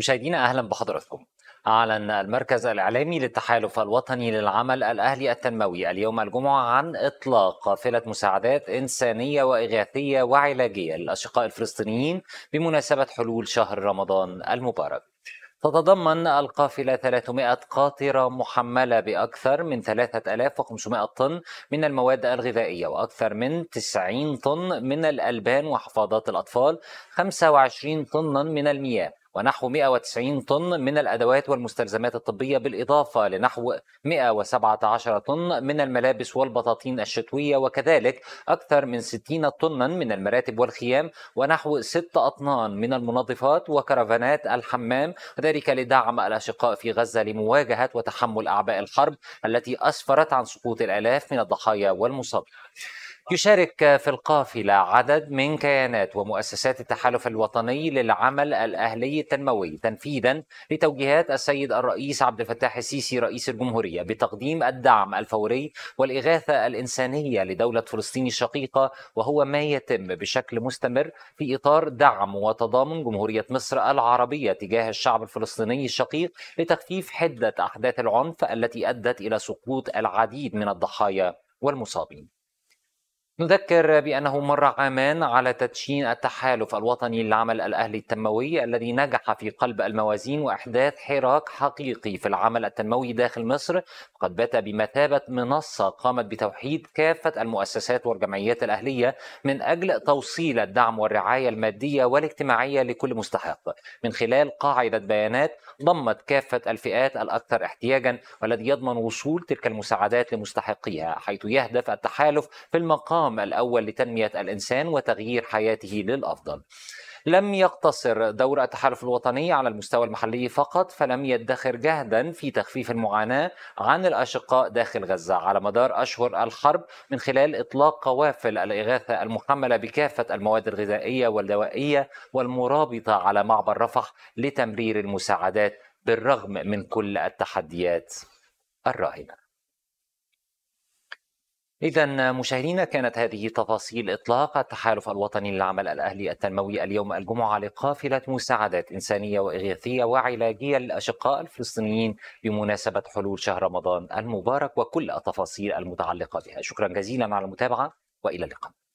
مشاهدينا اهلا بحضراتكم أعلن المركز الإعلامي للتحالف الوطني للعمل الأهلي التنموي اليوم الجمعة عن إطلاق قافلة مساعدات إنسانية وإغاثية وعلاجية للأشقاء الفلسطينيين بمناسبة حلول شهر رمضان المبارك تتضمن القافلة 300 قاطرة محملة بأكثر من 3500 طن من المواد الغذائية وأكثر من 90 طن من الألبان وحفاضات الأطفال 25 طنا من المياه ونحو 190 طن من الأدوات والمستلزمات الطبية بالإضافة لنحو 117 طن من الملابس والبطاطين الشتوية وكذلك أكثر من 60 طنا من المراتب والخيام ونحو 6 أطنان من المنظفات وكرفانات الحمام وذلك لدعم الأشقاء في غزة لمواجهة وتحمل أعباء الحرب التي أسفرت عن سقوط الآلاف من الضحايا والمصابين يشارك في القافلة عدد من كيانات ومؤسسات التحالف الوطني للعمل الأهلي التنموي تنفيذا لتوجيهات السيد الرئيس عبد الفتاح السيسي رئيس الجمهورية بتقديم الدعم الفوري والإغاثة الإنسانية لدولة فلسطين الشقيقة وهو ما يتم بشكل مستمر في إطار دعم وتضامن جمهورية مصر العربية تجاه الشعب الفلسطيني الشقيق لتخفيف حدة أحداث العنف التي أدت إلى سقوط العديد من الضحايا والمصابين نذكر بأنه مر عامان على تدشين التحالف الوطني للعمل الأهلي التنموي الذي نجح في قلب الموازين وإحداث حراك حقيقي في العمل التنموي داخل مصر قد بات بمثابة منصة قامت بتوحيد كافة المؤسسات والجمعيات الأهلية من أجل توصيل الدعم والرعاية المادية والاجتماعية لكل مستحق من خلال قاعدة بيانات ضمت كافة الفئات الأكثر احتياجا والذي يضمن وصول تلك المساعدات لمستحقيها حيث يهدف التحالف في المقام النظام الاول لتنميه الانسان وتغيير حياته للافضل. لم يقتصر دور التحالف الوطني على المستوى المحلي فقط فلم يدخر جهدا في تخفيف المعاناة عن الأشقاء داخل غزة على مدار أشهر الحرب من خلال إطلاق قوافل الإغاثة المحملة بكافة المواد الغذائية والدوائية والمرابطة على معبر رفح لتمرير المساعدات بالرغم من كل التحديات الراهنه إذا مشاهدينا كانت هذه تفاصيل إطلاق التحالف الوطني للعمل الأهلي التنموي اليوم الجمعة لقافلة مساعدات إنسانية وإغاثية وعلاجية للأشقاء الفلسطينيين بمناسبة حلول شهر رمضان المبارك وكل التفاصيل المتعلقة بها شكرا جزيلا على المتابعة وإلى اللقاء